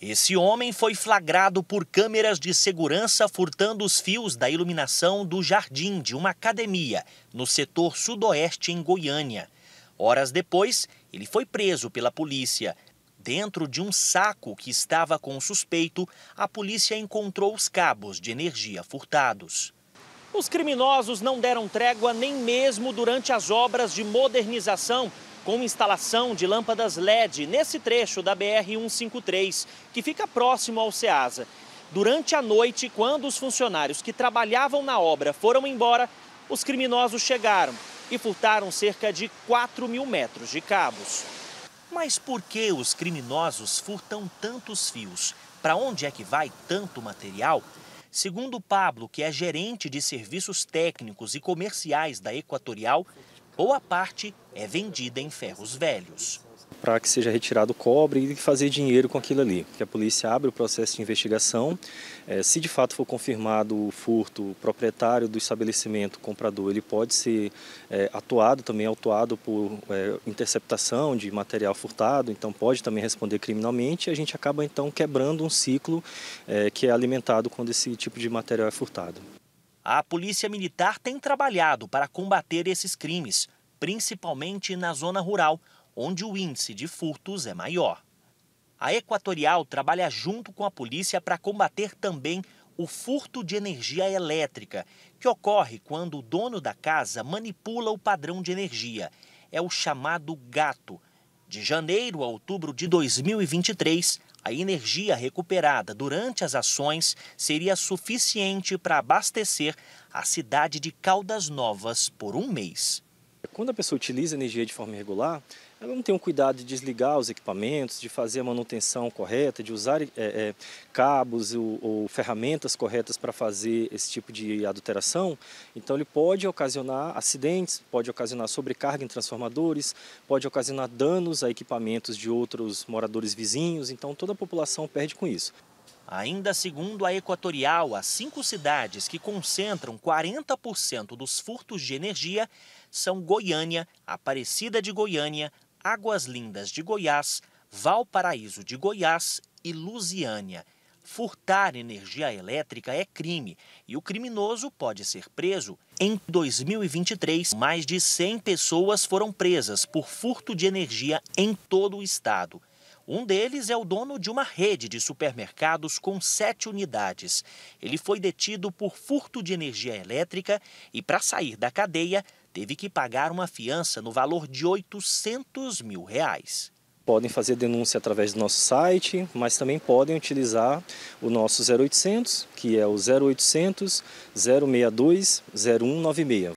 Esse homem foi flagrado por câmeras de segurança furtando os fios da iluminação do jardim de uma academia no setor sudoeste em Goiânia. Horas depois, ele foi preso pela polícia. Dentro de um saco que estava com o suspeito, a polícia encontrou os cabos de energia furtados. Os criminosos não deram trégua nem mesmo durante as obras de modernização com instalação de lâmpadas LED nesse trecho da BR-153, que fica próximo ao SEASA. Durante a noite, quando os funcionários que trabalhavam na obra foram embora, os criminosos chegaram e furtaram cerca de 4 mil metros de cabos. Mas por que os criminosos furtam tantos fios? Para onde é que vai tanto material? Segundo Pablo, que é gerente de serviços técnicos e comerciais da Equatorial, Boa parte é vendida em ferros velhos. Para que seja retirado o cobre e fazer dinheiro com aquilo ali. Que a polícia abre o processo de investigação. Eh, se de fato for confirmado o furto, o proprietário do estabelecimento, o comprador, ele pode ser eh, atuado, também autuado por eh, interceptação de material furtado, então pode também responder criminalmente. E a gente acaba então quebrando um ciclo que é alimentado quando esse tipo de material é furtado. A Polícia Militar tem trabalhado para combater esses crimes principalmente na zona rural, onde o índice de furtos é maior. A Equatorial trabalha junto com a polícia para combater também o furto de energia elétrica, que ocorre quando o dono da casa manipula o padrão de energia. É o chamado gato. De janeiro a outubro de 2023, a energia recuperada durante as ações seria suficiente para abastecer a cidade de Caldas Novas por um mês. Quando a pessoa utiliza energia de forma irregular, ela não tem o cuidado de desligar os equipamentos, de fazer a manutenção correta, de usar é, é, cabos ou, ou, ferramentas corretas para fazer esse tipo de adulteração, então ele pode ocasionar acidentes, pode ocasionar sobrecarga em transformadores, pode ocasionar danos a equipamentos de outros moradores vizinhos, então toda a população perde com isso. Ainda segundo a Equatorial, as cinco cidades que concentram 40% dos furtos de energia são Goiânia, Aparecida de Goiânia, Águas Lindas de Goiás, Valparaíso de Goiás e Lusiânia. Furtar energia elétrica é crime e o criminoso pode ser preso. Em 2023, mais de 100 pessoas foram presas por furto de energia em todo o estado. Um deles é o dono de uma rede de supermercados com sete unidades. Ele foi detido por furto de energia elétrica e, para sair da cadeia, teve que pagar uma fiança no valor de 800 mil reais. Podem fazer denúncia através do nosso site, mas também podem utilizar o nosso 0800, que é o 0800 062 0196.